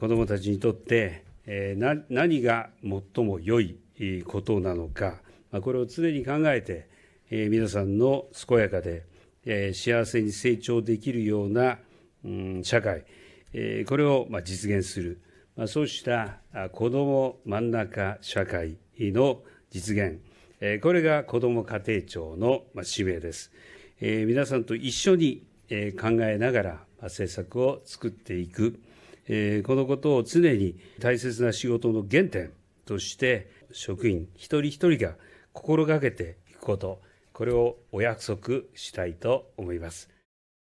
子どもたちにとって、えー、何が最も良いことなのか、これを常に考えて、えー、皆さんの健やかで、えー、幸せに成長できるような、うん、社会、えー、これを、まあ、実現する、まあ、そうした子ども真ん中社会の実現、えー、これが子ども家庭庁の、まあ、使命です。えー、皆さんと一緒に、考えながら、政策を作っていく。えこのことを常に大切な仕事の原点として職員一人一人が心がけていくことこれをお約束したいと思います。